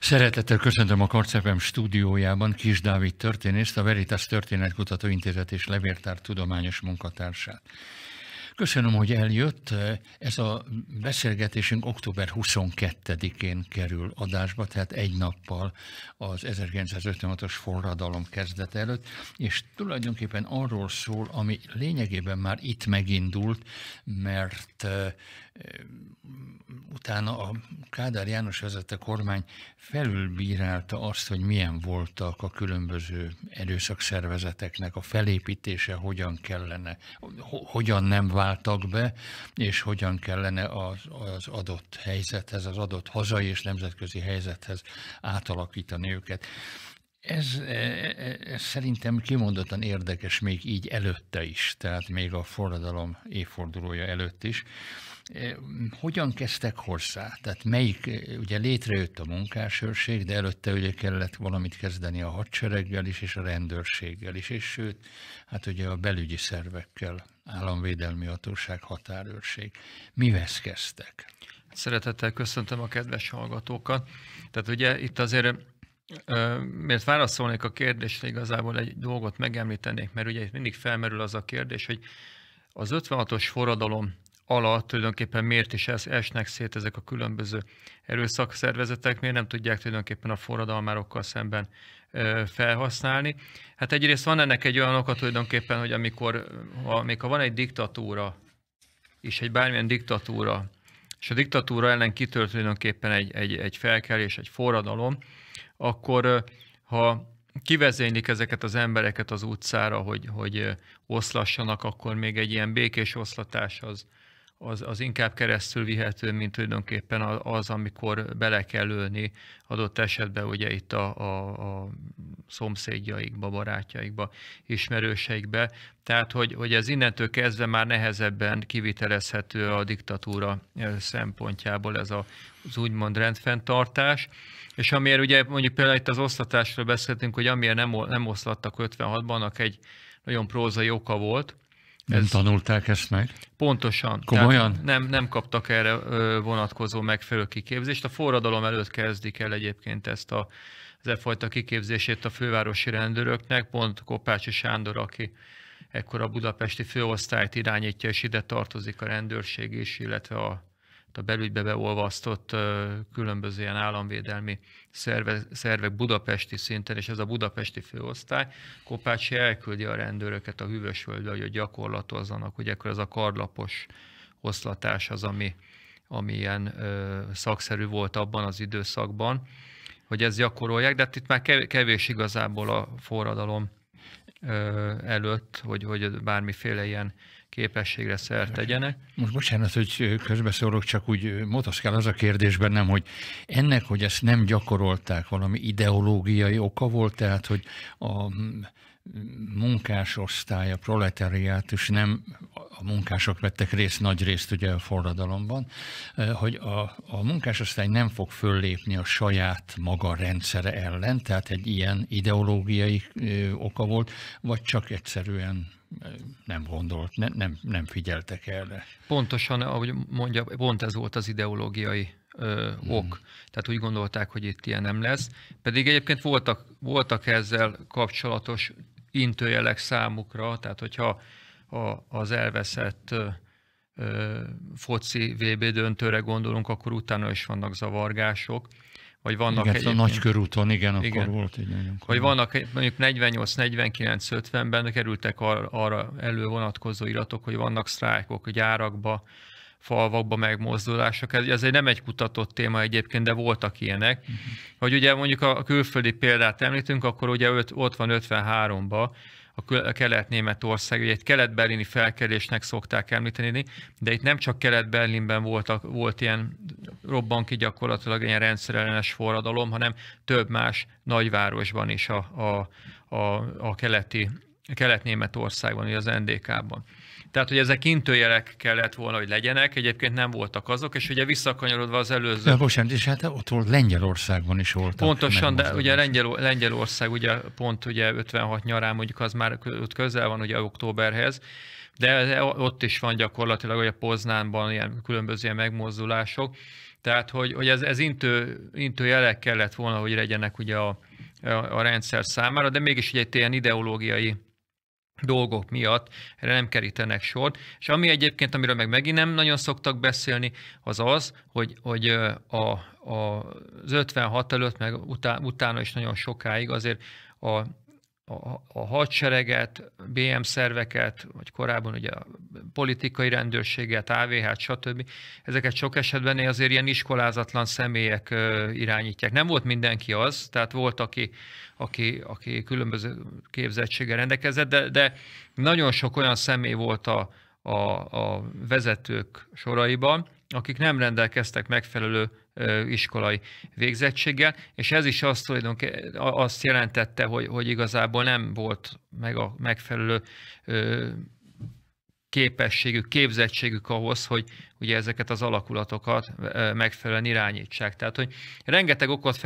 Szeretettel köszöntöm a Karcefem stúdiójában Kis Dávid történészt, a Veritas Történetkutató Intézet és Levértár tudományos munkatársát. Köszönöm, hogy eljött. Ez a beszélgetésünk október 22-én kerül adásba, tehát egy nappal az 1956-os forradalom kezdete előtt, és tulajdonképpen arról szól, ami lényegében már itt megindult, mert utána a Kádár János vezette kormány felülbírálta azt, hogy milyen voltak a különböző erőszakszervezeteknek a felépítése, hogyan kellene, hogyan nem váltak be, és hogyan kellene az, az adott helyzethez, az adott hazai és nemzetközi helyzethez átalakítani őket. Ez, e, e, ez szerintem kimondottan érdekes még így előtte is, tehát még a forradalom évfordulója előtt is. Hogyan kezdtek hozzá? Tehát melyik, ugye létrejött a munkásőrség, de előtte ugye kellett valamit kezdeni a hadsereggel is, és a rendőrséggel is, és sőt, hát ugye a belügyi szervekkel, államvédelmi hatóság, határőrség. Mihez kezdtek? Hát szeretettel köszöntöm a kedves hallgatókat. Tehát ugye itt azért Miért válaszolnék a kérdésre, igazából egy dolgot megemlítenék, mert ugye mindig felmerül az a kérdés, hogy az 56-os forradalom alatt tulajdonképpen miért is ez, esnek szét ezek a különböző erőszakszervezetek, miért nem tudják tulajdonképpen a forradalmárokkal szemben felhasználni. Hát egyrészt van ennek egy olyan oka tulajdonképpen, hogy amikor, ha, még ha van egy diktatúra, és egy bármilyen diktatúra, és a diktatúra ellen kitört tulajdonképpen egy, egy, egy felkelés, egy forradalom, akkor ha kivezénylik ezeket az embereket az utcára, hogy, hogy oszlassanak, akkor még egy ilyen békés oszlatás az, az, az inkább keresztül vihető, mint tulajdonképpen az, amikor bele kell ülni adott esetben ugye itt a, a, a szomszédjaikba, barátjaikba, ismerőseikbe. Tehát, hogy, hogy ez innentől kezdve már nehezebben kivitelezhető a diktatúra eh, szempontjából ez a, az úgymond rendfenntartás. És amiért ugye mondjuk például itt az osztatásról beszéltünk, hogy amiért nem, nem oszlattak 56-ban, annak egy nagyon prózai oka volt, nem ez... tanulták ezt meg? Pontosan. Komolyan? nem, nem kaptak erre vonatkozó megfelelő kiképzést. A forradalom előtt kezdik el egyébként ezt a ez a e fajta kiképzését a fővárosi rendőröknek, pont Kopácsi Sándor, aki ekkor a budapesti főosztályt irányítja, és ide tartozik a rendőrség is, illetve a a belügybe beolvasztott különböző ilyen államvédelmi szervek budapesti szinten, és ez a budapesti főosztály, Kopácsi elküldi a rendőröket a hűvös völgybe, hogy gyakorlatozzanak, hogy akkor ez a kardlapos oszlatás az, ami, ami ilyen ö, szakszerű volt abban az időszakban, hogy ezt gyakorolják, de hát itt már kevés igazából a forradalom előtt, hogy, hogy bármiféle ilyen képességre szert tegyenek. Most bocsánat, hogy közbeszólok, csak úgy motoszkál az a kérdés bennem, hogy ennek, hogy ezt nem gyakorolták, valami ideológiai oka volt, tehát, hogy a munkásosztály, a proletariátus nem, a munkások vettek részt, nagy részt ugye a forradalomban, hogy a, a munkásosztály nem fog föllépni a saját maga rendszere ellen, tehát egy ilyen ideológiai oka volt, vagy csak egyszerűen nem gondolt, ne, nem, nem figyeltek erre. Pontosan, ahogy mondja, pont ez volt az ideológiai ö, hmm. ok. Hmm. Tehát úgy gondolták, hogy itt ilyen nem lesz. Pedig egyébként voltak, voltak ezzel kapcsolatos intőjelek számukra, tehát hogyha a, az elveszett ö, foci VB döntőre gondolunk, akkor utána is vannak zavargások vagy vannak igen, egy... a nagy körúton, igen, igen, akkor volt egy nagyon Vagy vannak mondjuk 48, 49, 50-ben kerültek ar- arra elő vonatkozó iratok, hogy vannak sztrájkok gyárakba, falvakba megmozdulások. Ez, ez egy nem egy kutatott téma egyébként, de voltak ilyenek. Uh-huh. Hogy ugye mondjuk a külföldi példát említünk, akkor ugye öt, ott van 53-ba, a kelet-németország, ugye egy kelet-berlini felkelésnek szokták említeni, de itt nem csak kelet-berlinben volt ilyen robban ki gyakorlatilag ilyen rendszerellenes forradalom, hanem több más nagyvárosban is a, a, a, a keleti kelet-németországban, ugye az NDK-ban. Tehát, hogy ezek intőjelek kellett volna, hogy legyenek, egyébként nem voltak azok, és ugye visszakanyarodva az előző... De bocsánat, és hát ott volt Lengyelországban is volt. Pontosan, de ugye Lengyel, Lengyelország ugye pont ugye 56 nyarán mondjuk az már közel van ugye októberhez, de ott is van gyakorlatilag, hogy a Poznánban ilyen különböző ilyen megmozdulások, tehát hogy, hogy ez, ez intő, intő jelek kellett volna, hogy legyenek ugye a, a, a rendszer számára, de mégis egy ilyen ideológiai dolgok miatt erre nem kerítenek sort. És ami egyébként, amiről meg megint nem nagyon szoktak beszélni, az az, hogy, hogy a, a, az 56 előtt, meg utána, utána is nagyon sokáig azért a a, a hadsereget, BM szerveket, vagy korábban ugye a politikai rendőrséget, AVH-t, stb. Ezeket sok esetben azért ilyen iskolázatlan személyek irányítják. Nem volt mindenki az, tehát volt, aki, aki, aki különböző képzettséggel rendelkezett, de, de nagyon sok olyan személy volt a, a, a vezetők soraiban, akik nem rendelkeztek megfelelő iskolai végzettséggel, és ez is azt, azt jelentette, hogy, hogy igazából nem volt meg a megfelelő képességük, képzettségük ahhoz, hogy ugye ezeket az alakulatokat megfelelően irányítsák. Tehát, hogy rengeteg okot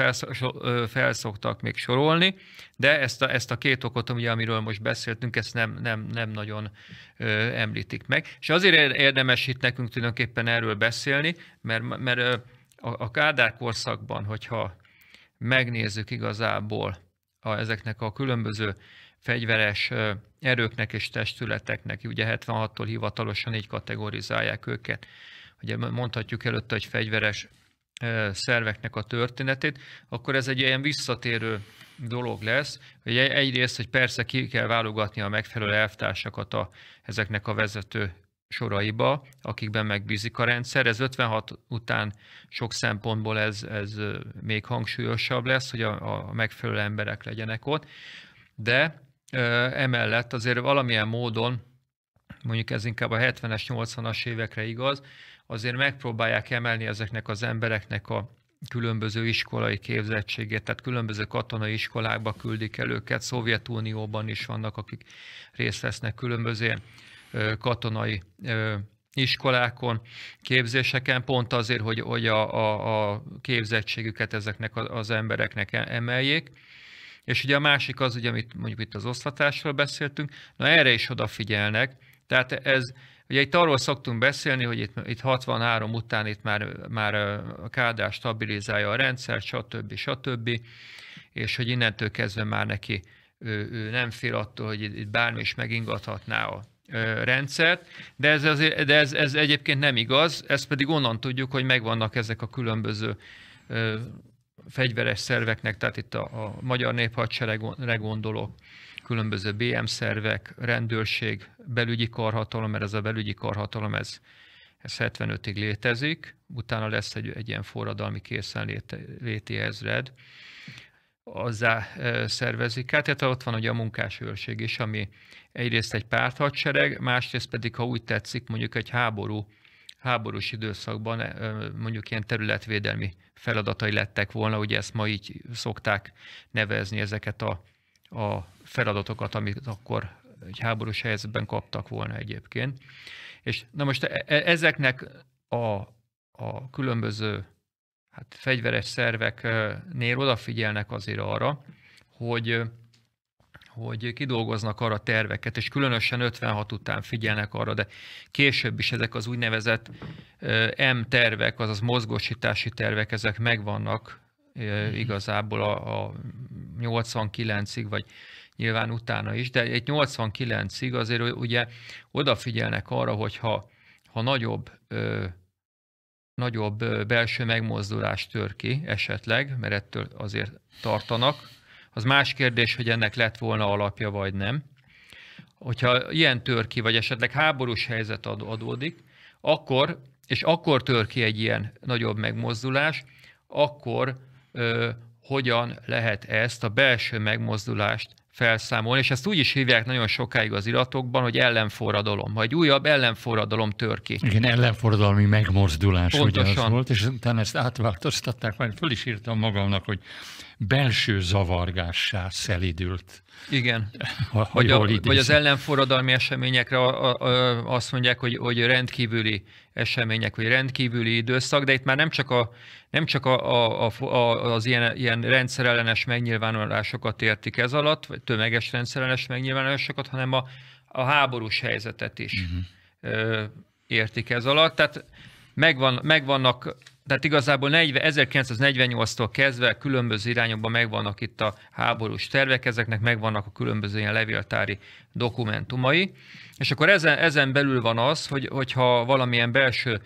felszoktak még sorolni, de ezt a, ezt a két okot, ugye, amiről most beszéltünk, ezt nem, nem, nem nagyon említik meg. És azért érdemes itt nekünk tulajdonképpen erről beszélni, mert, mert a, Kádár korszakban, hogyha megnézzük igazából a, ezeknek a különböző fegyveres erőknek és testületeknek, ugye 76-tól hivatalosan így kategorizálják őket, ugye mondhatjuk előtte, hogy fegyveres szerveknek a történetét, akkor ez egy ilyen visszatérő dolog lesz, hogy egyrészt, hogy persze ki kell válogatni a megfelelő elvtársakat a, ezeknek a vezető soraiba, akikben megbízik a rendszer. Ez 56 után sok szempontból ez, ez még hangsúlyosabb lesz, hogy a, a megfelelő emberek legyenek ott, de emellett azért valamilyen módon, mondjuk ez inkább a 70-es, 80-as évekre igaz, azért megpróbálják emelni ezeknek az embereknek a különböző iskolai képzettségét, tehát különböző katonai iskolákba küldik el őket, Szovjetunióban is vannak, akik részt vesznek különböző katonai iskolákon, képzéseken, pont azért, hogy, hogy a, a, a képzettségüket ezeknek az embereknek e-, emeljék. És ugye a másik az, ugye, amit mondjuk itt az oszlatásról beszéltünk, na erre is odafigyelnek. Tehát ez, ugye itt arról szoktunk beszélni, hogy itt, itt 63 után itt már, már a kádár stabilizálja a rendszer, stb. stb. És hogy innentől kezdve már neki ő, ő nem fél attól, hogy itt bármi is megingathatná a rendszert, de ez, azért, de ez, ez egyébként nem igaz, ezt pedig onnan tudjuk, hogy megvannak ezek a különböző fegyveres szerveknek, tehát itt a, a magyar néphadseregre gondolok, különböző BM szervek, rendőrség, belügyi karhatalom, mert ez a belügyi karhatalom, ez, ez 75-ig létezik, utána lesz egy, egy ilyen forradalmi készenléti ezred, azzá szervezik. Hát, tehát ott van ugye a munkásőrség is, ami egyrészt egy párthadsereg, másrészt pedig, ha úgy tetszik, mondjuk egy háború, háborús időszakban mondjuk ilyen területvédelmi feladatai lettek volna, ugye ezt ma így szokták nevezni ezeket a, a feladatokat, amit akkor egy háborús helyzetben kaptak volna egyébként. És na most e, e, ezeknek a, a különböző hát fegyveres szerveknél odafigyelnek azért arra, hogy hogy kidolgoznak arra terveket, és különösen 56 után figyelnek arra, de később is ezek az úgynevezett M tervek, azaz mozgósítási tervek, ezek megvannak mhm. igazából a, a 89-ig, vagy nyilván utána is, de egy 89-ig azért ugye odafigyelnek arra, hogyha ha nagyobb nagyobb belső megmozdulást tör ki esetleg, mert ettől azért tartanak, az más kérdés, hogy ennek lett volna alapja, vagy nem. Hogyha ilyen tör ki, vagy esetleg háborús helyzet adódik, akkor, és akkor tör ki egy ilyen nagyobb megmozdulás, akkor ö, hogyan lehet ezt a belső megmozdulást felszámolni, és ezt úgy is hívják nagyon sokáig az iratokban, hogy ellenforradalom, vagy újabb ellenforradalom tör ki. Igen, ellenforradalmi megmozdulás Pontosan. ugye az volt, és utána ezt átváltoztatták, majd föl is írtam magamnak, hogy belső zavargássá szelidült. Igen. Ha, ha vagy, a, vagy az ellenforradalmi eseményekre a, a, a, azt mondják, hogy, hogy rendkívüli események, vagy rendkívüli időszak, de itt már nem csak, a, nem csak a, a, a, az ilyen, ilyen rendszerellenes megnyilvánulásokat értik ez alatt, vagy tömeges rendszerellenes megnyilvánulásokat, hanem a, a háborús helyzetet is uh-huh. értik ez alatt. Tehát megvan, megvannak tehát igazából 40, 1948-tól kezdve különböző irányokban megvannak itt a háborús tervek, ezeknek megvannak a különböző ilyen levéltári dokumentumai. És akkor ezen, ezen belül van az, hogy, hogyha valamilyen belső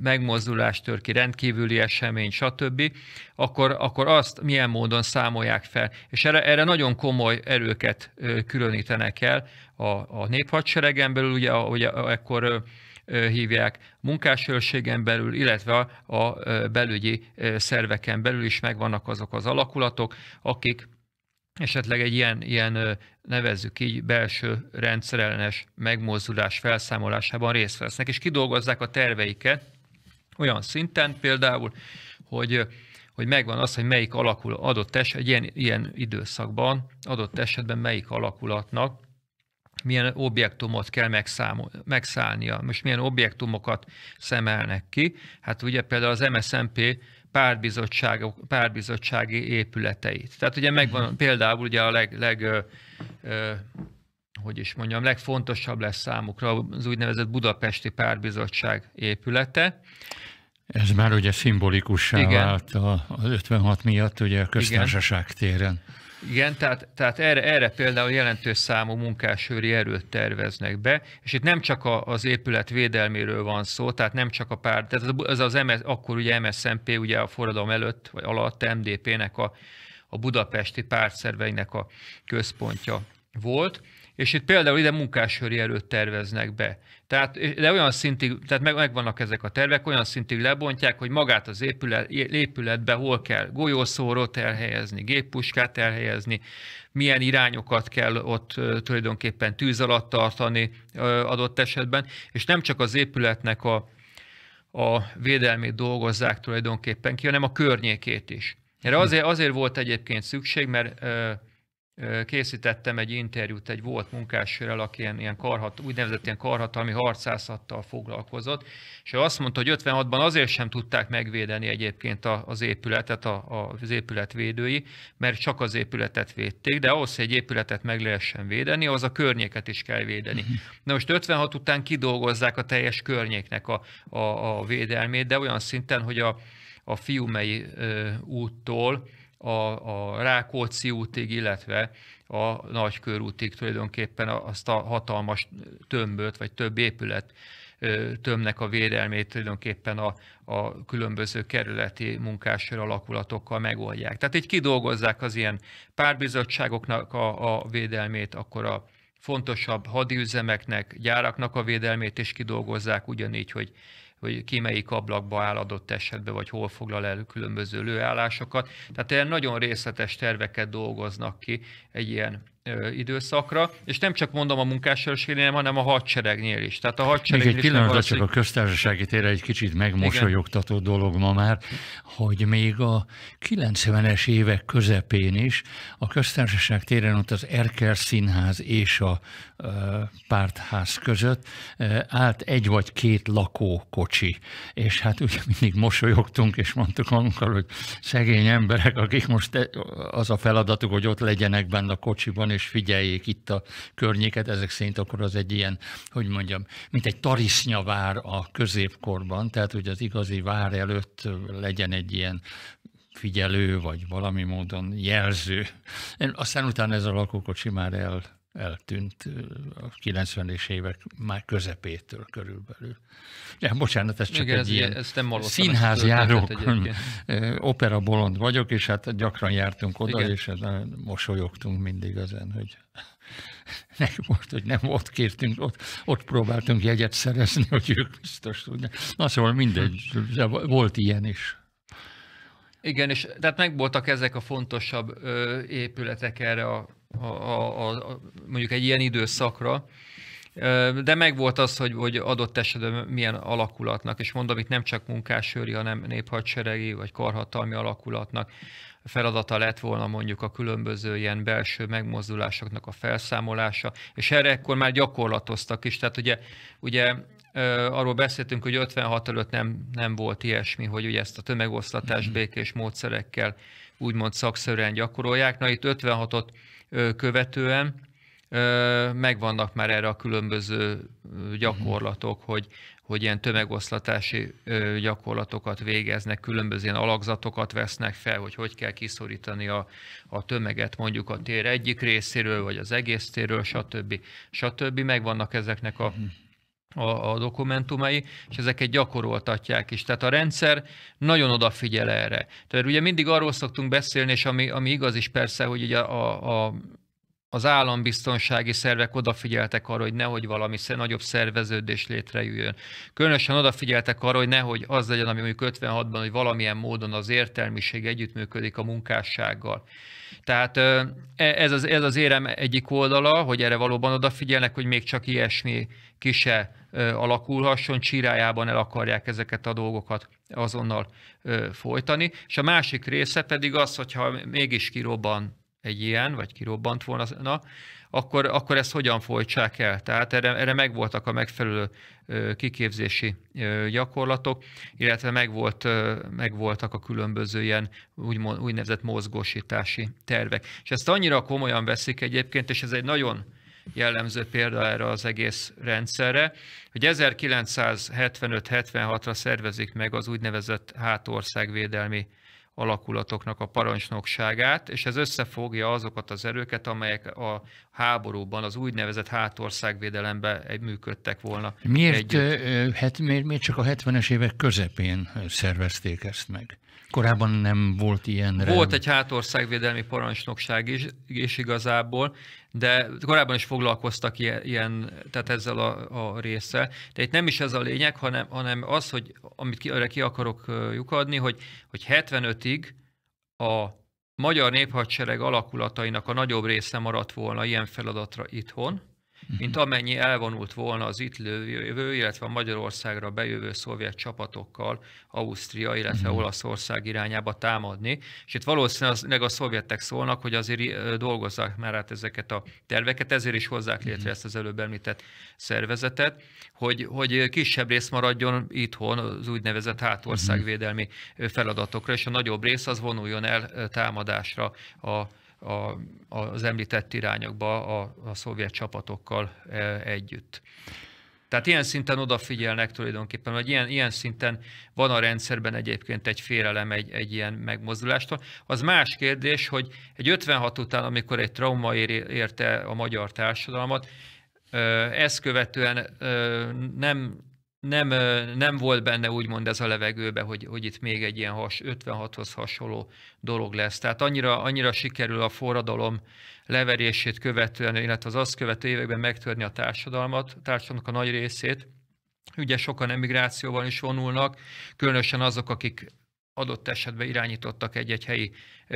megmozdulást tör ki, rendkívüli esemény, stb., akkor, akkor azt milyen módon számolják fel. És erre, erre nagyon komoly erőket különítenek el a, a néphadseregen belül, ugye, ugye ekkor hívják, munkásőrségen belül, illetve a belügyi szerveken belül is megvannak azok az alakulatok, akik esetleg egy ilyen, ilyen nevezzük így belső rendszerellenes megmozdulás felszámolásában részt vesznek, és kidolgozzák a terveiket olyan szinten például, hogy hogy megvan az, hogy melyik alakul adott eset, egy ilyen, ilyen időszakban, adott esetben melyik alakulatnak milyen objektumot kell megszámol, megszállnia, most milyen objektumokat szemelnek ki. Hát ugye például az MSZMP párbizottsági épületeit. Tehát ugye megvan mhm. például ugye a leg, leg ö, ö, hogy is mondjam, legfontosabb lesz számukra az úgynevezett Budapesti Párbizottság épülete. Ez már ugye szimbolikussá Igen. vált a, az 56 miatt, ugye a köztársaság Igen. Igen, tehát, tehát erre, erre például jelentős számú munkásőri erőt terveznek be, és itt nem csak a, az épület védelméről van szó, tehát nem csak a párt, tehát az, az MS, akkor ugye MSZMP ugye a forradalom előtt vagy alatt MDP-nek a, a budapesti pártszerveinek a központja volt, és itt például ide munkássöri erőt terveznek be. Tehát, de olyan szintig, tehát meg, megvannak ezek a tervek, olyan szintig lebontják, hogy magát az épület, épületbe hol kell golyószórót elhelyezni, géppuskát elhelyezni, milyen irányokat kell ott tulajdonképpen tűz alatt tartani adott esetben, és nem csak az épületnek a, a védelmét dolgozzák tulajdonképpen ki, hanem a környékét is. Erre hm. azért, azért volt egyébként szükség, mert készítettem egy interjút egy volt munkásőrrel, aki ilyen, ilyen karhat, úgynevezett ilyen karhatalmi harcászattal foglalkozott, és ő azt mondta, hogy 56-ban azért sem tudták megvédeni egyébként az épületet, az épületvédői, mert csak az épületet védték, de ahhoz, hogy egy épületet meg lehessen védeni, az a környéket is kell védeni. Na most 56 után kidolgozzák a teljes környéknek a, a, a védelmét, de olyan szinten, hogy a, a Fiumei ö, úttól, a, a Rákóczi útig, illetve a nagy tulajdonképpen azt a hatalmas tömböt, vagy több épület tömnek a védelmét tulajdonképpen a, a különböző kerületi munkásőr alakulatokkal megoldják. Tehát így kidolgozzák az ilyen párbizottságoknak a, a védelmét, akkor a fontosabb hadiüzemeknek, gyáraknak a védelmét is kidolgozzák, ugyanígy, hogy hogy ki melyik ablakba áll adott esetben, vagy hol foglal el különböző lőállásokat. Tehát ilyen nagyon részletes terveket dolgoznak ki egy ilyen időszakra, és nem csak mondom a munkásörösségnél, hanem a hadseregnél is. Tehát a hadsereg Még egy pillanatra valószínű... csak a köztársasági tére egy kicsit megmosolyogtató Igen. dolog ma már, hogy még a 90-es évek közepén is a köztársaság téren ott az Erker Színház és a pártház között állt egy vagy két lakókocsi, és hát ugye mindig mosolyogtunk, és mondtuk magunkkal, hogy szegény emberek, akik most e, az a feladatuk, hogy ott legyenek benne a kocsiban, és figyeljék itt a környéket, ezek szerint akkor az egy ilyen, hogy mondjam, mint egy vár a középkorban, tehát hogy az igazi vár előtt legyen egy ilyen figyelő, vagy valami módon jelző. Aztán utána ez a lakókocsi már el eltűnt a 90-es évek már közepétől körülbelül. Ja, bocsánat, ez csak Igen, egy ez, ilyen ezt nem járók, opera bolond vagyok, és hát gyakran jártunk oda, Igen. és hát, mosolyogtunk mindig ezen, hogy nem volt, hogy nem ott kértünk, ott, ott próbáltunk jegyet szerezni, hogy ők biztos tudják. Na szóval mindegy, volt ilyen is. Igen, és tehát megvoltak ezek a fontosabb ö, épületek erre a a, a, a, mondjuk egy ilyen időszakra, de meg volt az, hogy, hogy adott esetben milyen alakulatnak, és mondom, itt nem csak munkásőri, hanem néphadseregi vagy karhatalmi alakulatnak feladata lett volna mondjuk a különböző ilyen belső megmozdulásoknak a felszámolása, és erre ekkor már gyakorlatoztak is. Tehát ugye, ugye arról beszéltünk, hogy 56 előtt nem, nem volt ilyesmi, hogy ugye ezt a tömegoszlatást mhm. békés módszerekkel úgymond szakszerűen gyakorolják. Na itt 56-ot követően megvannak már erre a különböző gyakorlatok, mhm. hogy, hogy ilyen tömegoszlatási gyakorlatokat végeznek, különböző ilyen alakzatokat vesznek fel, hogy hogy kell kiszorítani a, a tömeget mondjuk a tér egyik részéről, vagy az egész térről, stb. stb. Megvannak ezeknek a mhm a, a dokumentumai, és ezeket gyakoroltatják is. Tehát a rendszer nagyon odafigyel erre. Tehát ugye mindig arról szoktunk beszélni, és ami, ami igaz is persze, hogy ugye a, a, az állambiztonsági szervek odafigyeltek arra, hogy nehogy valami nagyobb szerveződés létrejöjjön. Különösen odafigyeltek arra, hogy nehogy az legyen, ami mondjuk 56-ban, hogy valamilyen módon az értelmiség együttműködik a munkássággal. Tehát e, ez az, ez az érem egyik oldala, hogy erre valóban odafigyelnek, hogy még csak ilyesmi kise alakulhasson, csirájában el akarják ezeket a dolgokat azonnal folytani. És a másik része pedig az, hogyha mégis kirobban egy ilyen, vagy kirobbant volna, na, akkor, akkor ezt hogyan folytsák el? Tehát erre, erre megvoltak a megfelelő kiképzési gyakorlatok, illetve megvolt, megvoltak a különböző ilyen úgymond, úgynevezett mozgósítási tervek. És ezt annyira komolyan veszik egyébként, és ez egy nagyon jellemző példa erre az egész rendszerre, hogy 1975-76-ra szervezik meg az úgynevezett hátországvédelmi alakulatoknak a parancsnokságát, és ez összefogja azokat az erőket, amelyek a háborúban, az úgynevezett hátországvédelembe működtek volna. Miért, hát, miért, miért csak a 70-es évek közepén szervezték ezt meg? Korábban nem volt ilyen. Volt egy hátországvédelmi parancsnokság is, is igazából, de korábban is foglalkoztak ilyen, ilyen tehát ezzel a, a része. De itt nem is ez a lényeg, hanem, hanem az, hogy amit ki, erre ki akarok lyukadni, hogy, hogy 75-ig a magyar néphadsereg alakulatainak a nagyobb része maradt volna ilyen feladatra itthon, mint amennyi elvonult volna az itt lévő, illetve Magyarországra bejövő szovjet csapatokkal Ausztria, illetve mhm. Olaszország irányába támadni. És itt valószínűleg a szovjetek szólnak, hogy azért dolgozzák már át ezeket a terveket, ezért is hozzák mhm. létre ezt az előbb említett szervezetet, hogy, hogy kisebb rész maradjon itthon az úgynevezett hátországvédelmi mhm. feladatokra, és a nagyobb rész az vonuljon el támadásra a a, az említett irányokba a, a szovjet csapatokkal e, együtt. Tehát ilyen szinten odafigyelnek tulajdonképpen, hogy ilyen, ilyen szinten van a rendszerben egyébként egy félelem egy, egy ilyen megmozdulástól. Az más kérdés, hogy egy 56 után, amikor egy trauma érte a magyar társadalmat, ezt követően nem nem, nem volt benne úgymond ez a levegőbe, hogy, hogy itt még egy ilyen has, 56-hoz hasonló dolog lesz. Tehát annyira, annyira sikerül a forradalom leverését követően, illetve az azt követő években megtörni a társadalmat, a társadalomnak a nagy részét. Ugye sokan emigrációval is vonulnak, különösen azok, akik adott esetben irányítottak egy-egy helyi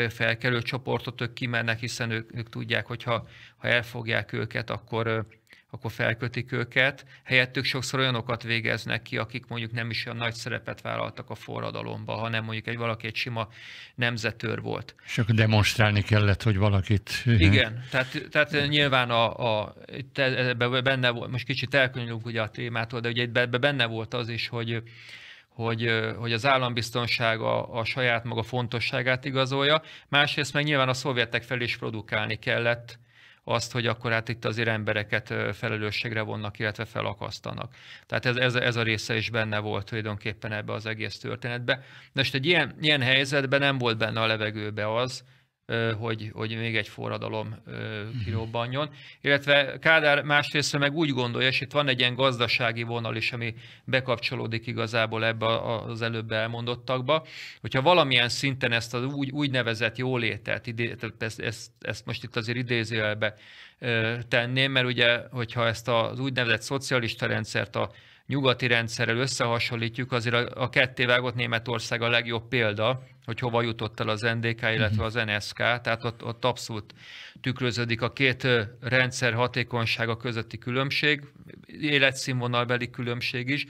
felkelő csoportot, ők kimennek, hiszen ők, ők tudják, hogy ha, ha elfogják őket, akkor akkor felkötik őket. Helyettük sokszor olyanokat végeznek ki, akik mondjuk nem is olyan nagy szerepet vállaltak a forradalomba, hanem mondjuk egy valaki egy sima nemzetőr volt. És akkor demonstrálni kellett, hogy valakit... Igen, tehát, tehát nyilván a, a benne volt, most kicsit elkönyvünk ugye a témától, de ugye ebben benne volt az is, hogy hogy, hogy az állambiztonság a, a saját maga fontosságát igazolja, másrészt meg nyilván a szovjetek felé is produkálni kellett azt, hogy akkor hát itt azért embereket felelősségre vonnak, illetve felakasztanak. Tehát ez, ez, ez a része is benne volt tulajdonképpen ebbe az egész történetbe. Most egy ilyen, ilyen helyzetben nem volt benne a levegőbe az, hogy, hogy még egy forradalom mhm. kirobbanjon. Illetve Kádár másrészt meg úgy gondolja, és itt van egy ilyen gazdasági vonal is, ami bekapcsolódik igazából ebbe az előbb elmondottakba, hogyha valamilyen szinten ezt az úgy, úgynevezett jólétet, ezt, ezt, ezt most itt azért idézőjelbe tenném, mert ugye, hogyha ezt az úgynevezett szocialista rendszert a nyugati rendszerrel összehasonlítjuk, azért a, a kettévágott Németország a legjobb példa, hogy hova jutott el az NDK, illetve mhm. az NSK, tehát ott, ott abszolút tükröződik a két rendszer hatékonysága közötti különbség, életszínvonalbeli különbség is,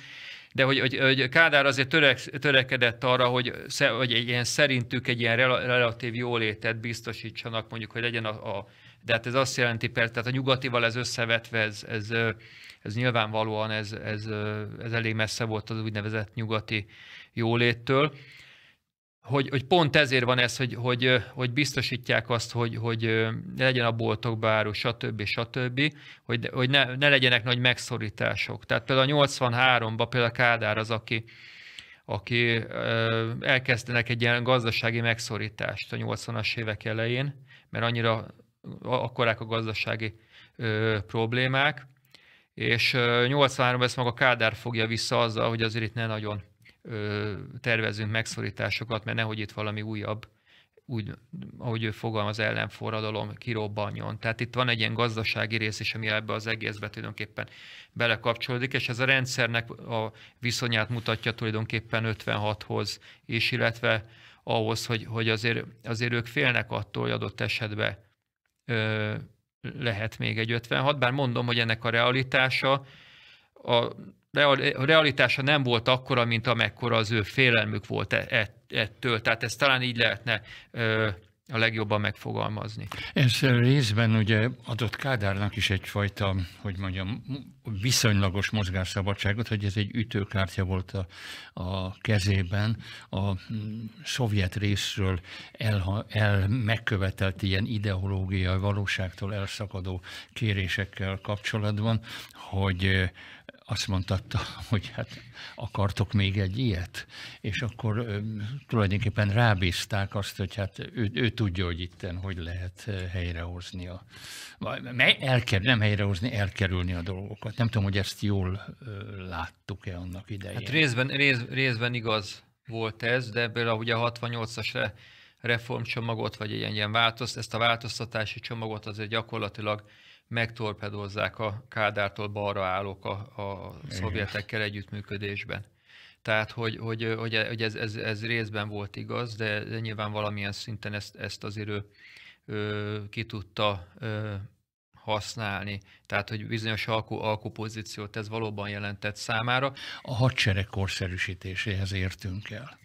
de hogy, hogy, hogy Kádár azért törek, törekedett arra, hogy, hogy egy ilyen szerintük egy ilyen relatív jólétet biztosítsanak, mondjuk, hogy legyen a, a de hát ez azt jelenti, persze, tehát a nyugatival ez összevetve, ez, ez ez nyilvánvalóan ez, ez, ez elég messze volt az úgynevezett nyugati jóléttől. Hogy, hogy pont ezért van ez, hogy, hogy, hogy biztosítják azt, hogy, hogy legyen a boltok báró, stb. stb., hogy, hogy ne, ne legyenek nagy megszorítások. Tehát például a 83-ban például Kádár az, aki, aki elkezdenek egy ilyen gazdasági megszorítást a 80-as évek elején, mert annyira akkorák a gazdasági ö, problémák, és 83 ezt maga Kádár fogja vissza azzal, hogy azért itt ne nagyon tervezünk megszorításokat, mert nehogy itt valami újabb, úgy, ahogy ő fogalmaz, ellenforradalom kirobbanjon. Tehát itt van egy ilyen gazdasági rész is, ami ebbe az egészbe tulajdonképpen belekapcsolódik, és ez a rendszernek a viszonyát mutatja tulajdonképpen 56-hoz és illetve ahhoz, hogy, hogy azért, azért ők félnek attól, hogy adott esetben lehet még egy 56, bár mondom, hogy ennek a realitása a realitása nem volt akkora, mint amekkora az ő félelmük volt e-, e-, ettől. Tehát ezt talán így lehetne a legjobban megfogalmazni. Ez részben ugye adott Kádárnak is egyfajta, hogy mondjam, viszonylagos mozgásszabadságot, hogy ez egy ütőkártya volt a, a kezében a szovjet részről el, el megkövetelt ilyen ideológiai valóságtól elszakadó kérésekkel kapcsolatban, hogy azt mondtatta, hogy hát akartok még egy ilyet? És akkor ö, tulajdonképpen rábízták azt, hogy hát ő, ő tudja, hogy itten hogy lehet helyrehozni a... Elker, nem helyrehozni, elkerülni a dolgokat. Nem tudom, hogy ezt jól láttuk-e annak idején. Hát részben, rész, részben igaz volt ez, de ebből ugye a 68-as reformcsomagot, vagy ilyen, ilyen változt, ezt a változtatási csomagot azért gyakorlatilag megtorpedozzák a Kádártól balra állók a, a szovjetekkel együttműködésben. Tehát, hogy, hogy, hogy ez, ez, ez részben volt igaz, de, nyilván valamilyen szinten ezt, ezt azért ő, ő ki tudta ö, használni. Tehát, hogy bizonyos alkó, alkupozíciót ez valóban jelentett számára. A hadsereg korszerűsítéséhez értünk el.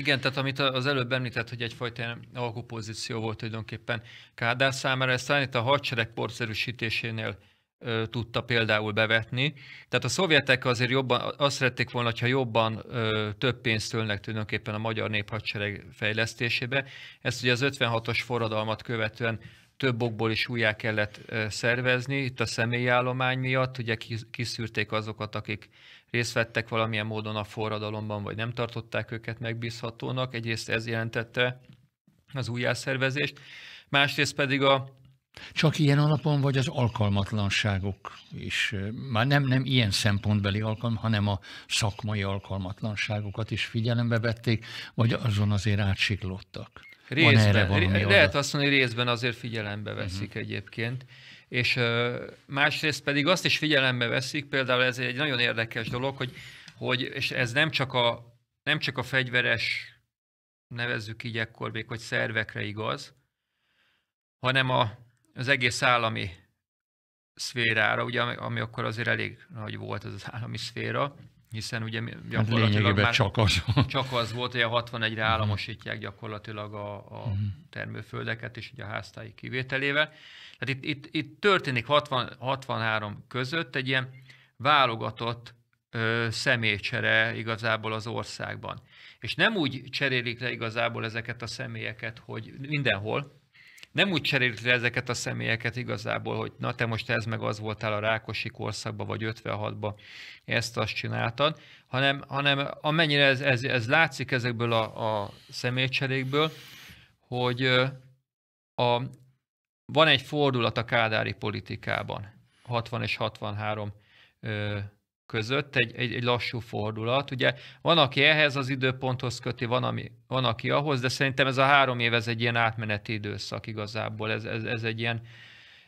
Igen, tehát amit az előbb említett, hogy egyfajta alkupozíció volt tulajdonképpen Kádár számára, ezt talán itt a hadsereg porszerűsítésénél ö, tudta például bevetni. Tehát a szovjetek azért jobban, azt szerették volna, hogyha jobban ö, több pénzt ölnek tulajdonképpen a magyar néphadsereg fejlesztésébe. Ezt ugye az 56-os forradalmat követően több okból is újjá kellett szervezni, itt a személyállomány miatt, ugye kiszűrték azokat, akik részt vettek valamilyen módon a forradalomban, vagy nem tartották őket megbízhatónak. Egyrészt ez jelentette az újjászervezést, másrészt pedig a csak ilyen alapon, vagy az alkalmatlanságok is, már nem, nem ilyen szempontbeli alkalm, hanem a szakmai alkalmatlanságokat is figyelembe vették, vagy azon azért átsiklottak? Részben, erre lehet azt mondani, részben azért figyelembe veszik uh-huh. egyébként és másrészt pedig azt is figyelembe veszik, például ez egy nagyon érdekes dolog, hogy, hogy és ez nem csak a, nem csak a fegyveres, nevezzük így ekkor még, hogy szervekre igaz, hanem a, az egész állami szférára, ugye, ami akkor azért elég nagy volt az, az állami szféra, hiszen ugye hát gyakorlatilag hát már csak az. csak az volt, hogy a 61-re mhm. államosítják gyakorlatilag a, a mhm. termőföldeket, és ugye a háztáji kivételével. Tehát itt, itt, itt történik 60, 63 között egy ilyen válogatott ö, személycsere igazából az országban. És nem úgy cserélik le igazából ezeket a személyeket, hogy mindenhol, nem úgy cserélik le ezeket a személyeket igazából, hogy na te most ez meg az voltál a Rákosi korszakban, vagy 56-ban ezt azt csináltad, hanem, hanem amennyire ez, ez, ez látszik ezekből a, a személycserékből, hogy a, van egy fordulat a kádári politikában, 60 és 63 között egy, egy, egy lassú fordulat. Ugye van, aki ehhez az időponthoz köti, van, ami, van, aki ahhoz, de szerintem ez a három év, ez egy ilyen átmeneti időszak igazából, ez, ez, ez egy ilyen,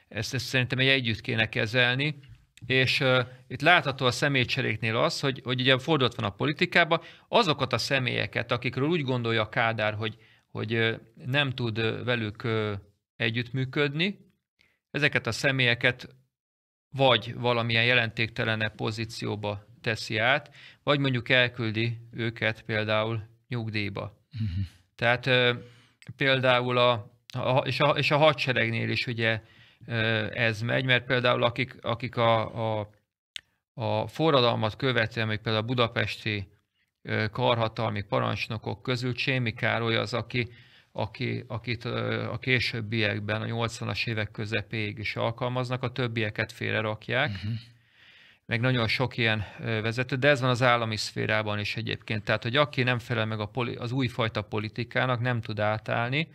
ezt, ezt szerintem egy együtt kéne kezelni. És uh, itt látható a személycseréknél az, hogy, hogy ugye fordulat van a politikában, azokat a személyeket, akikről úgy gondolja Kádár, hogy, hogy uh, nem tud velük uh, együttműködni, ezeket a személyeket vagy valamilyen jelentéktelene pozícióba teszi át, vagy mondjuk elküldi őket például nyugdíjba. Uh-huh. Tehát például a, a, és a, és a hadseregnél is ugye ez megy, mert például akik, akik a, a, a forradalmat követően, mondjuk például a budapesti karhatalmi parancsnokok közül Csémi Károly az, aki aki, akit a későbbiekben, a 80-as évek közepéig is alkalmaznak, a többieket félrerakják. Uh-huh. Meg nagyon sok ilyen vezető, de ez van az állami szférában is egyébként. Tehát, hogy aki nem felel meg a poli, az újfajta politikának, nem tud átállni,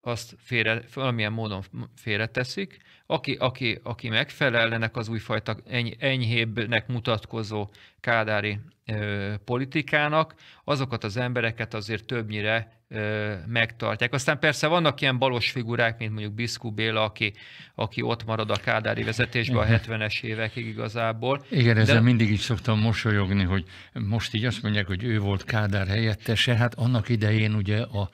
azt félre, valamilyen módon félreteszik. Aki, aki, aki megfelel ennek az újfajta eny, enyhébbnek mutatkozó kádári ö, politikának, azokat az embereket azért többnyire megtartják. Aztán persze vannak ilyen balos figurák, mint mondjuk Biszkú Béla, aki, aki ott marad a Kádári vezetésben a 70-es évekig igazából. Igen, ezzel De... mindig is szoktam mosolyogni, hogy most így azt mondják, hogy ő volt Kádár helyettese, hát annak idején ugye a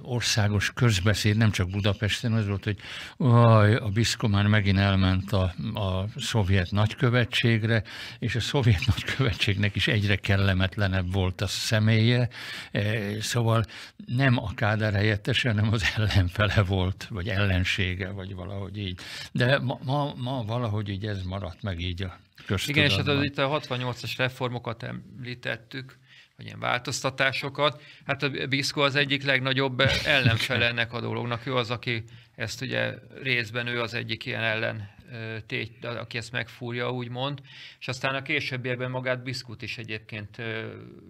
országos közbeszéd, nem csak Budapesten, az volt, hogy aj, a Biszkó már megint elment a, a szovjet nagykövetségre, és a szovjet nagykövetségnek is egyre kellemetlenebb volt a személye, e, szóval nem a Kádár helyettese, hanem az ellenfele volt, vagy ellensége, vagy valahogy így. De ma, ma, ma valahogy így ez maradt meg így a köztudatban. Igen, és hát az itt a 68-as reformokat említettük, vagy ilyen változtatásokat. Hát a Biszko az egyik legnagyobb ellenfele ennek a dolognak. Ő az, aki ezt ugye részben ő az egyik ilyen ellen tét, aki ezt megfúrja, úgymond, és aztán a későbbiekben magát Biszkut is egyébként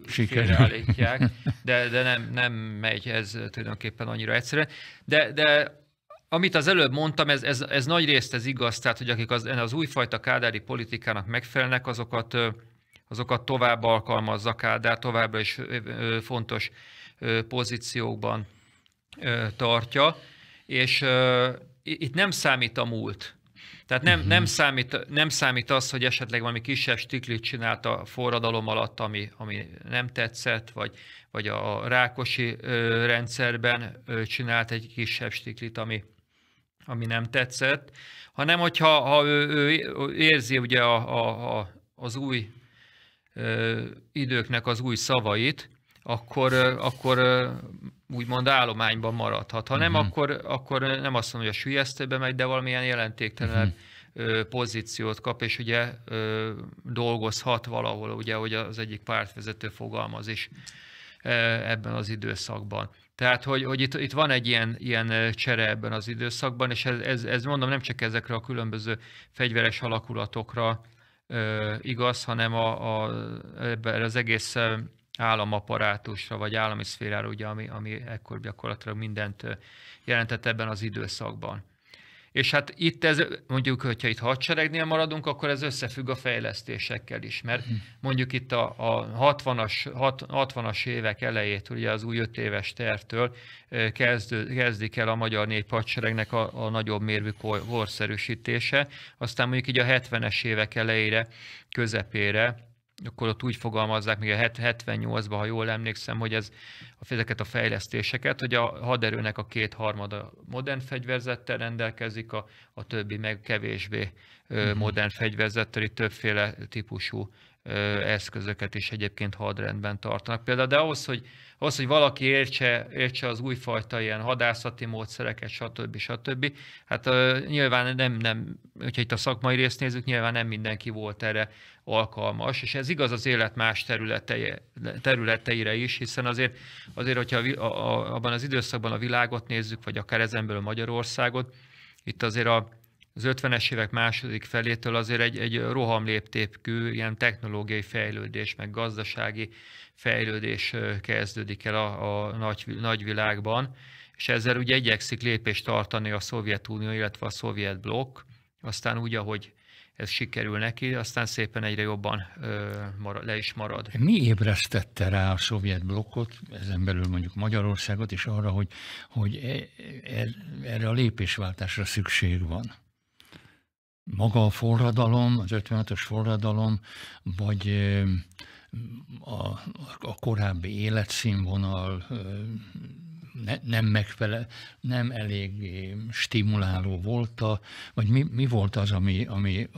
sikerállítják, de, de nem, nem megy ez tulajdonképpen annyira egyszerűen. De, de amit az előbb mondtam, ez, ez, ez nagy részt ez igaz, tehát hogy akik az, az újfajta kádári politikának megfelelnek, azokat, azokat tovább alkalmazza Kádár, továbbra is fontos pozíciókban tartja, és itt nem számít a múlt. Tehát nem, nem, mhm. számít, nem számít az, hogy esetleg valami kisebb stiklit csinált a forradalom alatt, ami, ami nem tetszett, vagy, vagy a Rákosi ö, rendszerben ö, csinált egy kisebb stiklit, ami, ami nem tetszett, hanem hogyha ha ő, ő érzi ugye a, a, a, az új ö, időknek az új szavait, akkor, akkor úgymond állományban maradhat. Ha nem, uh-huh. akkor, akkor nem azt mondom, hogy a sülyeztőbe megy, de valamilyen jelentéktelen uh-huh mhm. pozíciót kap, és ugye dolgozhat valahol, ugye, hogy az egyik pártvezető fogalmaz is ebben az időszakban. Tehát, hogy, hogy itt, itt van egy ilyen, ilyen csere ebben az időszakban, és ez, ez, ez mondom nem csak ezekre a különböző fegyveres alakulatokra ö, igaz, hanem a, a, ebben az egész államaparátusra, vagy állami szférára, ugye, ami, ami ekkor gyakorlatilag mindent jelentett ebben az időszakban. És hát itt ez, mondjuk, hogyha itt hadseregnél maradunk, akkor ez összefügg a fejlesztésekkel is, mert mhm. mondjuk itt a, a 60-as, 60-as évek elejétől, ugye az új öt éves tervtől kezd, kezdik el a magyar hadseregnek a, a nagyobb mérvű korszerűsítése, aztán mondjuk így a 70-es évek elejére, közepére, akkor ott úgy fogalmazzák még a 78-ban, ha jól emlékszem, hogy ez, a ezeket a fejlesztéseket, hogy a haderőnek a kétharmada modern fegyverzettel rendelkezik, a, a többi meg kevésbé mm-hmm. modern fegyverzettel, itt többféle típusú eszközöket is egyébként hadrendben tartanak. Például, de ahhoz, hogy az, hogy valaki értse, értse az újfajta ilyen hadászati módszereket, stb. stb. Hát uh, nyilván nem, nem, hogyha itt a szakmai részt nézzük, nyilván nem mindenki volt erre alkalmas, és ez igaz az élet más területeire, területeire is, hiszen azért, azért hogyha a, a, abban az időszakban a világot nézzük, vagy akár ezen belül Magyarországot, itt azért a az 50-es évek második felétől azért egy, egy rohamléptépkű ilyen technológiai fejlődés, meg gazdasági fejlődés kezdődik el a, a nagy, nagyvilágban, és ezzel ugye igyekszik lépést tartani a Szovjetunió, illetve a szovjet blokk, aztán úgy, ahogy ez sikerül neki, aztán szépen egyre jobban ö, marad, le is marad. Mi ébresztette rá a szovjet blokkot, ezen belül mondjuk Magyarországot, és arra, hogy, hogy e, e, erre a lépésváltásra szükség van? maga a forradalom, az 56-os forradalom, vagy a, a korábbi életszínvonal ne, nem megfele, nem elég stimuláló volt, a, vagy mi, mi volt az, ami, ami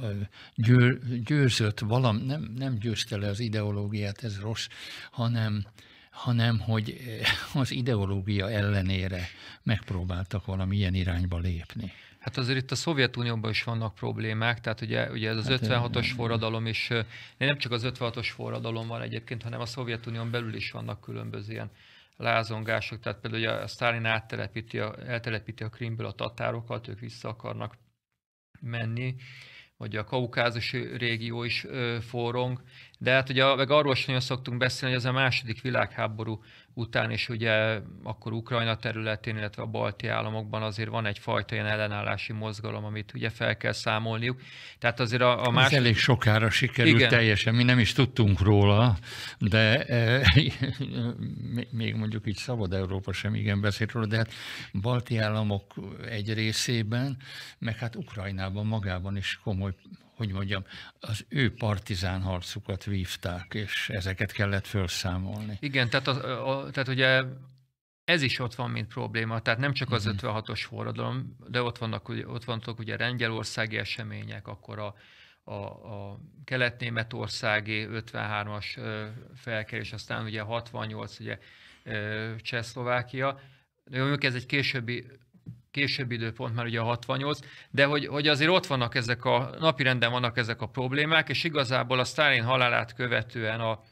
győr, győzött valam, nem, nem győzte le az ideológiát, ez rossz, hanem, hanem hogy az ideológia ellenére megpróbáltak valami ilyen irányba lépni. Hát azért itt a Szovjetunióban is vannak problémák, tehát ugye, ugye ez az hát 56-os forradalom is, nem csak az 56-os forradalom van egyébként, hanem a Szovjetunión belül is vannak különböző ilyen lázongások, tehát például ugye a Stalin áttelepíti a, eltelepíti a Krimből a tatárokat, ők vissza akarnak menni, vagy a kaukázusi régió is forrong, de hát ugye meg arról sem nagyon szoktunk beszélni, hogy az a második világháború után is ugye akkor Ukrajna területén, illetve a balti államokban azért van egyfajta ilyen ellenállási mozgalom, amit ugye fel kell számolniuk. Tehát azért a, a más... Ez elég sokára sikerült Igen. teljesen, mi nem is tudtunk róla, de e, még mondjuk így szabad Európa sem igen beszélt róla, de hát balti államok egy részében, meg hát Ukrajnában magában is komoly hogy mondjam, az ő partizán harcukat vívták, és ezeket kellett felszámolni. Igen, tehát, a, a, tehát ugye ez is ott van, mint probléma, tehát nem csak az uh-huh. Mhm. 56-os forradalom, de ott vannak, ott vannak ugye rengyelországi események, akkor a, a, a kelet-németországi 53-as felkerés, aztán ugye 68, ugye Csehszlovákia, de mondjuk ez egy későbbi később időpont, már ugye a 68, de hogy, hogy azért ott vannak ezek a, napirenden vannak ezek a problémák, és igazából a Stalin halálát követően a,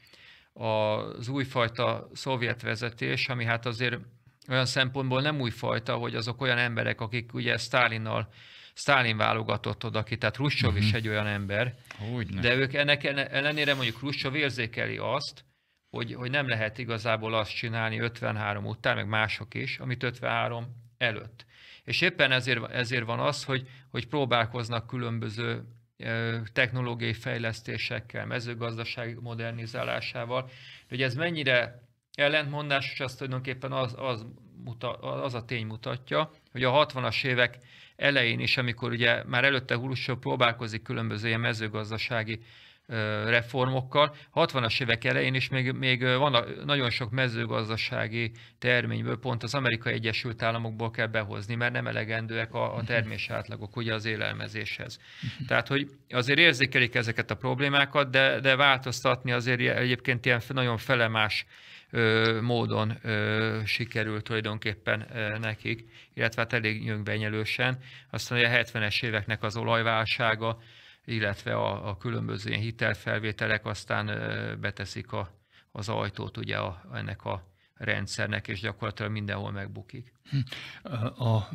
a, az újfajta szovjet vezetés, ami hát azért olyan szempontból nem újfajta, hogy azok olyan emberek, akik ugye Stalinnal Stalin válogatott oda ki, tehát Russov uh-huh. is mhm. egy olyan ember, Úgyne. de ők ennek ellenére mondjuk Russov érzékeli azt, hogy, hogy nem lehet igazából azt csinálni 53 után, meg mások is, amit 53 előtt. És éppen ezért, ezért van az, hogy, hogy próbálkoznak különböző technológiai fejlesztésekkel, mezőgazdaság modernizálásával. Hogy ez mennyire és azt tulajdonképpen az, az, muta, az a tény mutatja, hogy a 60-as évek elején is, amikor ugye már előtte Hulussó próbálkozik különböző ilyen mezőgazdasági reformokkal. 60-as évek elején is még, még van a, nagyon sok mezőgazdasági terményből pont az Amerikai Egyesült Államokból kell behozni, mert nem elegendőek a, a mhm. termés átlagok ugye az élelmezéshez. Mhm. Tehát, hogy azért érzékelik ezeket a problémákat, de, de változtatni azért egyébként ilyen nagyon felemás ö, módon ö, sikerült tulajdonképpen ö, nekik, illetve hát elég nyögvenyelősen. Aztán a 70-es éveknek az olajválsága, illetve a, a különböző hitelfelvételek aztán beteszik a, az ajtót ugye a, ennek a rendszernek, és gyakorlatilag mindenhol megbukik. Hm. A,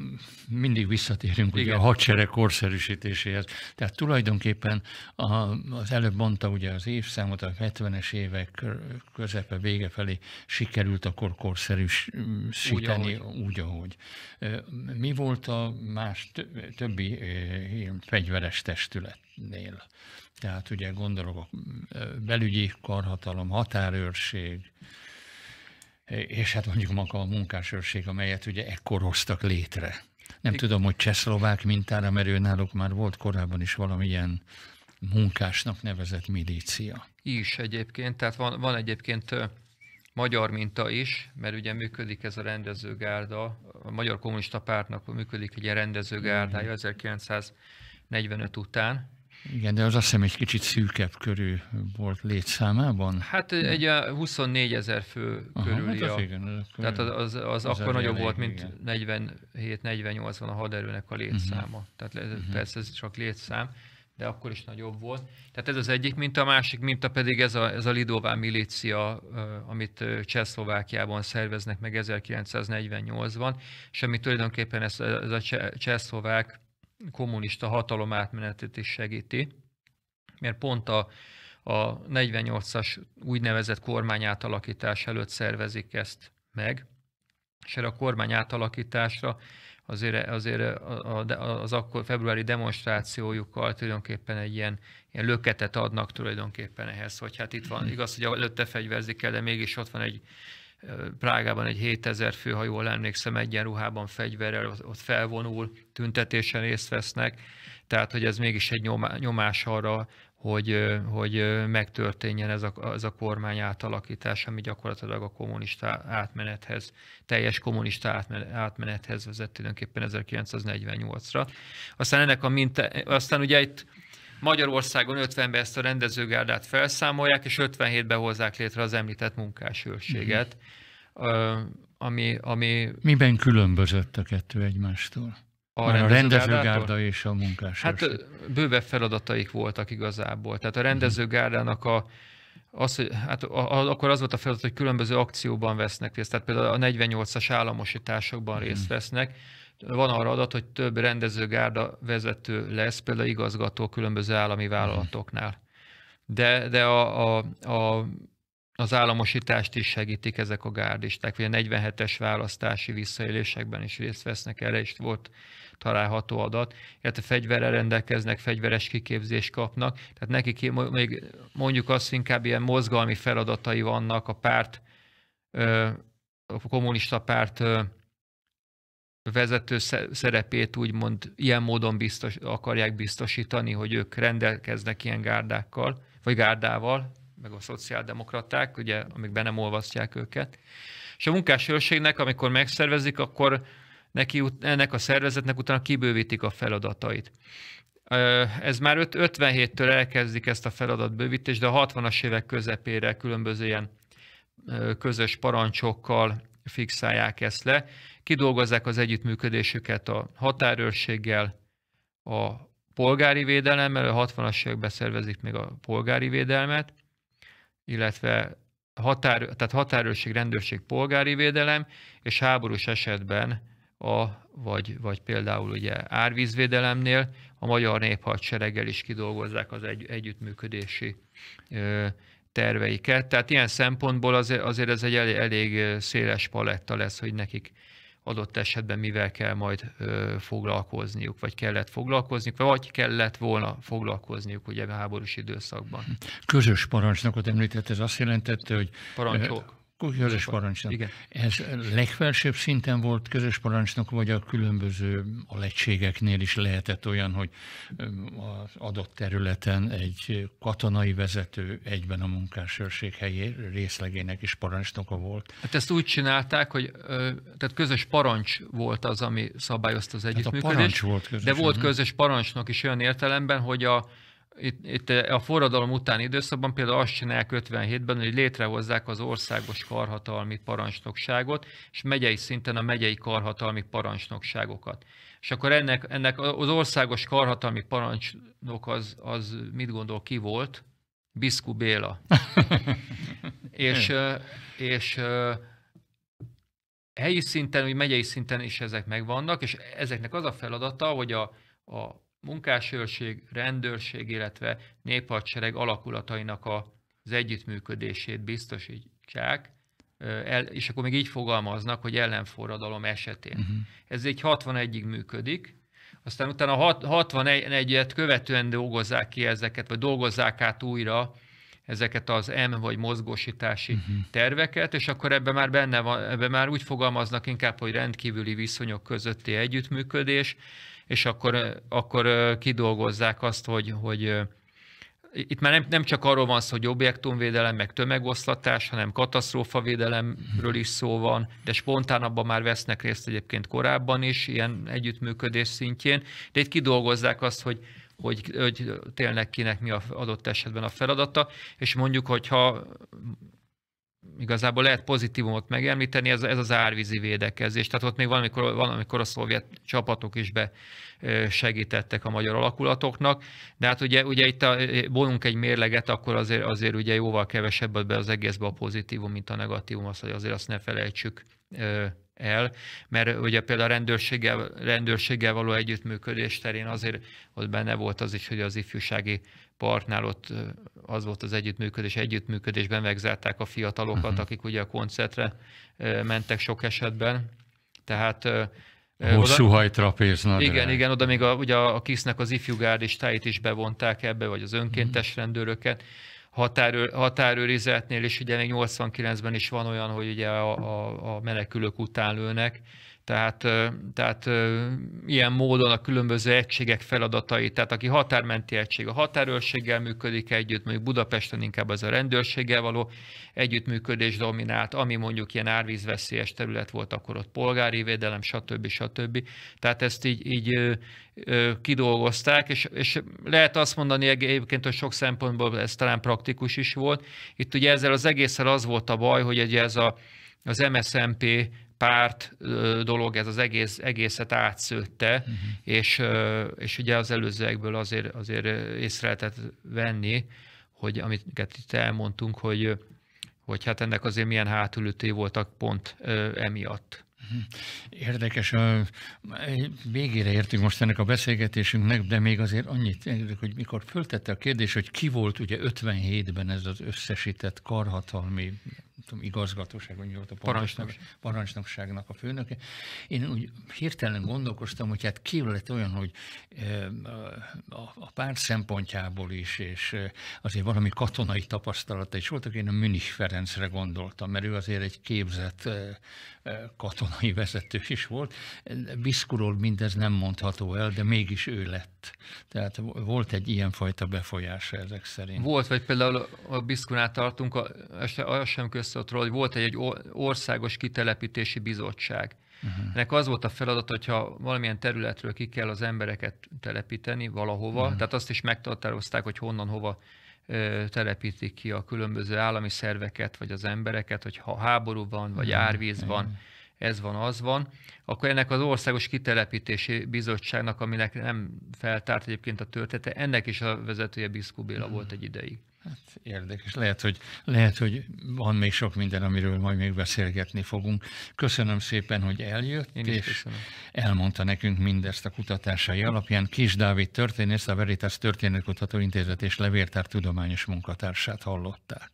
mindig visszatérünk ugye a hadsereg korszerűsítéséhez. Tehát tulajdonképpen a, az előbb mondta ugye az évszámot, a 70-es évek közepe vége felé sikerült akkor korszerűsíteni úgy, ahogy. Úgy, ahogy. Mi volt a más többi fegyveres testületnél? Tehát ugye gondolok a belügyi karhatalom, határőrség, és hát mondjuk maga a munkásőrség, amelyet ugye ekkor hoztak létre. Nem é. tudom, hogy csehszlovák mintára, mert ő náluk már volt korábban is valamilyen munkásnak nevezett milícia. Is egyébként, tehát van, van egyébként magyar minta is, mert ugye működik ez a rendezőgárda, a Magyar Kommunista Pártnak működik egy ilyen rendezőgárdája 1945 mhm. után, igen, de az azt hiszem egy kicsit szűkebb körű volt létszámában. Hát egy a 24 ezer fő Aha, hát körüli. Hát az a, igen, az körül, tehát az, az, az akkor nagyobb volt, mint 47-48 van a haderőnek a mhm. létszáma. Uh-huh. Tehát uh-huh. persze ez csak létszám, de akkor is nagyobb volt. Tehát ez az egyik mint a másik minta pedig ez a, ez a Lidová milícia, amit Csehszlovákiában szerveznek meg 1948-ban, és ami tulajdonképpen ez, ez a csehszlovák kommunista hatalom átmenetét is segíti, mert pont a, a 48-as úgynevezett kormány átalakítás előtt szervezik ezt meg, és erre a kormány átalakításra azért, azért az akkor februári demonstrációjukkal tulajdonképpen egy ilyen, ilyen löketet adnak tulajdonképpen ehhez, hogy hát itt van, igaz, hogy előtte fegyverzik el, de mégis ott van egy, Prágában egy 7000 fő, ha jól emlékszem, egyenruhában, fegyverrel ott felvonul, tüntetésen részt vesznek, tehát hogy ez mégis egy nyomás arra, hogy, hogy megtörténjen ez a, ez a kormány átalakítás, ami gyakorlatilag a kommunista átmenethez, teljes kommunista átmenethez vezet tulajdonképpen 1948-ra. Aztán ennek a minta, aztán ugye itt Magyarországon 50-ben ezt a rendezőgárdát felszámolják, és 57-ben hozzák létre az említett munkásőrséget. mm Ami, ami... Miben különbözött a kettő egymástól? A, a rendezőgárda és a munkás. Hát bővebb feladataik voltak igazából. Tehát a mhm. rendezőgárdának a, az, hogy, hát a, akkor az volt a feladat, hogy különböző akcióban vesznek részt, tehát például a 48-as államosításokban mhm. részt vesznek, van arra adat, hogy több rendezőgárda vezető lesz, például igazgató különböző állami mhm. vállalatoknál. De, de a, a, a, az államosítást is segítik ezek a gárdisták, vagy a 47-es választási visszaélésekben is részt vesznek, erre is volt található adat, illetve fegyverrel rendelkeznek, fegyveres kiképzést kapnak, tehát nekik még mondjuk azt inkább ilyen mozgalmi feladatai vannak a párt, a kommunista párt vezető szerepét úgymond ilyen módon biztos, akarják biztosítani, hogy ők rendelkeznek ilyen gárdákkal, vagy gárdával, meg a szociáldemokraták, ugye, amikben nem olvasztják őket. És a munkásőrségnek, amikor megszervezik, akkor neki, ennek a szervezetnek utána kibővítik a feladatait. Ez már 57-től elkezdik ezt a feladatbővítést, de a 60-as évek közepére különböző ilyen közös parancsokkal, fixálják ezt le, kidolgozzák az együttműködésüket a határőrséggel, a polgári védelemmel, a 60-as években szervezik még a polgári védelmet, illetve határ, tehát határőrség, rendőrség, polgári védelem, és háborús esetben a, vagy, vagy például ugye árvízvédelemnél a magyar néphadsereggel is kidolgozzák az egy, együttműködési ö, terveiket. Tehát ilyen szempontból azért, azért ez egy elég, elég széles paletta lesz, hogy nekik adott esetben mivel kell majd ö, foglalkozniuk, vagy kellett foglalkozniuk, vagy kellett volna foglalkozniuk ugye a háborús időszakban. Közös parancsnokot említett, ez azt jelentette, hogy... Parancsok közös parancsnok. Igen. Ez legfelsőbb szinten volt közös parancsnok, vagy a különböző legységeknél is lehetett olyan, hogy az adott területen egy katonai vezető egyben a munkásőrség helyi részlegének is parancsnoka volt. Hát ezt úgy csinálták, hogy tehát közös parancs volt az, ami szabályozta az hát együttműködést. Hát De volt közös parancsnok is olyan értelemben, hogy a itt, itt eh, a forradalom utáni időszakban például azt csinálják 57-ben, hogy létrehozzák az országos karhatalmi parancsnokságot, és megyei szinten a megyei karhatalmi parancsnokságokat. És akkor ennek, ennek az országos karhatalmi parancsnok az, az mit gondol, ki volt? Biszku Béla. és, eh, és eh, helyi szinten, vagy megyei szinten is ezek megvannak, és ezeknek az a feladata, hogy a, a munkásőrség, rendőrség, illetve néphadsereg alakulatainak az együttműködését biztosítsák, el, és akkor még így fogalmaznak, hogy ellenforradalom esetén. Uh-huh. Ez egy 61-ig működik, aztán utána a 61-et követően dolgozzák ki ezeket, vagy dolgozzák át újra ezeket az M vagy mozgósítási uh-huh. terveket, és akkor ebben már benne van, ebben már úgy fogalmaznak inkább, hogy rendkívüli viszonyok közötti együttműködés, és akkor, akkor kidolgozzák azt, hogy, hogy itt már nem, nem csak arról van szó, hogy objektumvédelem, meg tömegoszlatás, hanem katasztrófavédelemről is szó van, de spontán abban már vesznek részt egyébként korábban is, ilyen együttműködés szintjén, de itt kidolgozzák azt, hogy, hogy, hogy tényleg kinek mi a adott esetben a feladata, és mondjuk, hogyha igazából lehet pozitívumot megemlíteni, ez, ez az árvízi védekezés. Tehát ott még valamikor, valamikor a szovjet csapatok is be segítettek a magyar alakulatoknak, de hát ugye, ugye itt a, bonunk egy mérleget, akkor azért, azért ugye jóval kevesebb be az egészbe a pozitívum, mint a negatívum, azt, hogy azért azt ne felejtsük el, mert ugye például a rendőrséggel, rendőrséggel való együttműködés terén azért ott benne volt az is, hogy az ifjúsági partnál ott az volt az együttműködés, együttműködésben megzárták a fiatalokat, uh-huh. akik ugye a koncertre mentek sok esetben, tehát Hosszú oda, hajtrapéznadrág. Igen, igen, oda még a, ugye a KISZ-nek az ifjúgárdistáit is bevonták ebbe, vagy az önkéntes uh-huh. rendőröket, határő, határőrizetnél, és ugye még 89-ben is van olyan, hogy ugye a, a, a menekülők után lőnek, tehát, tehát ilyen módon a különböző egységek feladatai, tehát aki határmenti egység a határőrséggel működik együtt, mondjuk Budapesten inkább az a rendőrséggel való együttműködés dominált, ami mondjuk ilyen árvízveszélyes terület volt, akkor ott polgári védelem, stb. stb. Tehát ezt így, így kidolgozták, és, és lehet azt mondani egyébként, hogy sok szempontból ez talán praktikus is volt. Itt ugye ezzel az egészen az volt a baj, hogy ugye ez a, az MSMP párt dolog, ez az egész, egészet átszőtte, uh-huh. és, és ugye az előzőekből azért, azért észre lehetett venni, hogy amit itt elmondtunk, hogy, hogy hát ennek azért milyen hátulütői voltak pont emiatt. Mhm. Érdekes, a végére értünk most ennek a beszélgetésünknek, de még azért annyit hogy mikor föltette a kérdés, hogy ki volt ugye 57-ben ez az összesített karhatalmi tudom, igazgatóság, vagy volt a parancsnok, parancsnokságnak a főnöke. Én úgy hirtelen gondolkoztam, hogy hát ki lett olyan, hogy a párt szempontjából is, és azért valami katonai tapasztalata is voltak, én a Münich Ferencre gondoltam, mert ő azért egy képzett katonai vezető is volt. Biszkuról mindez nem mondható el, de mégis ő lett. Tehát volt egy ilyenfajta befolyása ezek szerint. Volt, vagy például a Biszkunát tartunk, a, a sem közt kormányzatról, hogy volt egy, egy országos kitelepítési bizottság. Uh-huh. Ennek az volt a feladat, hogyha valamilyen területről ki kell az embereket telepíteni valahova, uh-huh. tehát azt is megtartározták, hogy honnan, hova ö, telepítik ki a különböző állami szerveket, vagy az embereket, hogy ha háború van, vagy uh-huh. árvíz van, uh-huh. ez van, az van, akkor ennek az Országos Kitelepítési Bizottságnak, aminek nem feltárt egyébként a története, ennek is a vezetője Biszkó Béla uh-huh. volt egy ideig. Hát érdekes. Lehet hogy, lehet, hogy van még sok minden, amiről majd még beszélgetni fogunk. Köszönöm szépen, hogy eljött, Én és köszönöm. elmondta nekünk mindezt a kutatásai alapján. Kis Dávid történész, a Veritas Történetkutató Intézet és Levértár tudományos munkatársát hallották.